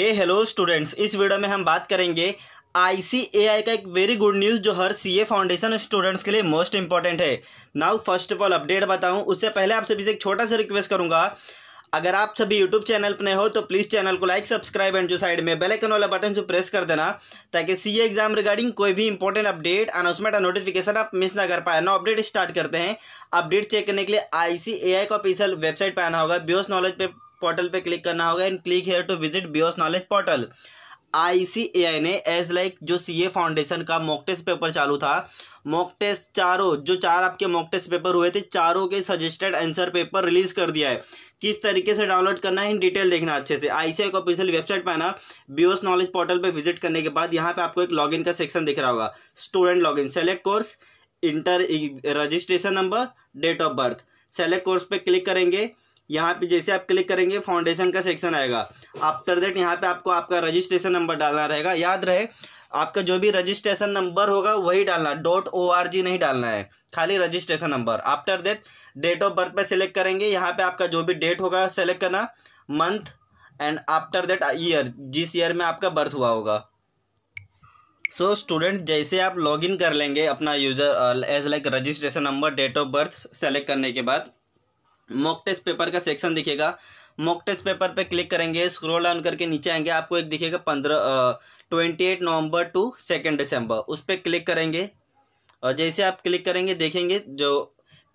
हे hello students इस video में हम बात करेंगे आईसीएआई का एक वेरी गुड न्यूज़ जो हर सीए फाउंडेशन स्टूडेंट्स के लिए मोस्ट इंपॉर्टेंट है now first of all update बताऊं उससे पहले आप सभी से एक छोटा सा रिक्वेस्ट करूंगा अगर आप सभी यूट्यूब चैनल पर नए हो तो प्लीज़ चैनल को लाइक सब्सक्राइब एंड जो साइड में बेल आइकन वाला बटन से प्रेस कर देना ताकि सी एग्जाम रिगार्डिंग कोई भी इंपॉर्टेंट अपडेट अनाउंसमेंट और नोटिफिकेशन आप मिस ना कर पाए ना अपडेट स्टार्ट करते हैं अपडेट चेक करने के लिए आई का ऑफिशियल वेबसाइट पर आना होगा बियोस नॉलेज पे पोर्टल पे क्लिक करना होगा and click here to visit BOS knowledge portal आई ने एज लाइक जो सी ए फाउंडेशन का मॉक टेस्ट पेपर चालू था मॉक टेस्ट चारों जो चार आपके मॉक टेस्ट पेपर हुए थे चारों के सजेस्टेड आंसर पेपर रिलीज कर दिया है किस तरीके से डाउनलोड करना है इन डिटेल देखना अच्छे से आई सी आई ऑफिशियल वेबसाइट पर आना बीओस नॉलेज पोर्टल पर विजिट करने के बाद यहाँ पे आपको एक लॉगिन का सेक्शन दिख रहा होगा student login select course enter registration number date of birth select course पे क्लिक करेंगे यहाँ पे जैसे आप क्लिक करेंगे फाउंडेशन का सेक्शन आएगा आफ्टर दैट यहाँ पे आपको आपका रजिस्ट्रेशन नंबर डालना रहेगा याद रहे आपका जो भी रजिस्ट्रेशन नंबर होगा वही डालना डॉट ओ आर जी नहीं डालना है खाली registration number after that date of birth पे सिलेक्ट करेंगे यहाँ पे आपका जो भी डेट होगा सेलेक्ट करना month and after that year जिस ईयर में आपका बर्थ हुआ होगा सो so, स्टूडेंट जैसे आप लॉगिन कर लेंगे अपना user as like registration number date of birth select करने के बाद मॉक टेस्ट पेपर का सेक्शन दिखेगा मॉक टेस्ट पेपर पे क्लिक करेंगे स्क्रॉल डाउन करके नीचे आएंगे आपको एक दिखेगा पंद्रह twenty eight November to second December उस पर क्लिक करेंगे और जैसे आप क्लिक करेंगे देखेंगे जो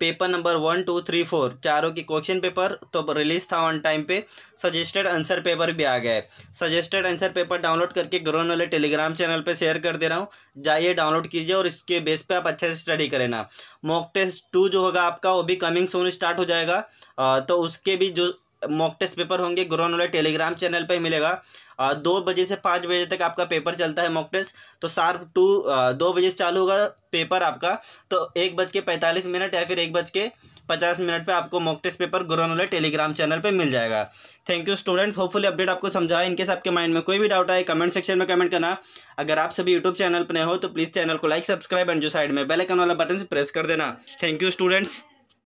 paper number one two three four चारों की क्वेश्चन पेपर तो रिलीज था ऑन टाइम पे सजेस्टेड आंसर पेपर भी आ गया है सजेस्टेड आंसर पेपर डाउनलोड करके ग्रोन वाले टेलीग्राम चैनल पे शेयर कर दे रहा हूँ जाइए डाउनलोड कीजिए और इसके बेस पे आप अच्छे से स्टडी करें ना मॉक टेस्ट टू जो होगा आपका वो भी कमिंग सोन स्टार्ट हो जाएगा तो उसके भी जो मॉक टेस्ट पेपर होंगे गुरु टेलीग्राम चैनल पे मिलेगा दो बजे से पाँच बजे तक आपका पेपर चलता है मॉक टेस्ट तो शार्प टू दो बजे से चालू होगा पेपर आपका तो एक बज के पैंतालीस मिनट या फिर एक बज के पचास मिनट पे आपको mock test paper Guru telegram channel पे मिल जाएगा thank you students hopefully update आपको समझा इनके इनकेस आपके माइंड में कोई भी डाउट आए कमेंट सेक्शन में कमेंट करना अगर आप सभी यूट्यूब चैनल पर हो तो प्लीज़ चैनल को लाइक सब्सक्राइब एंड जो साइड में बेलकन वाला बटन से प्रेस कर देना थैंक यू स्टूडेंट्स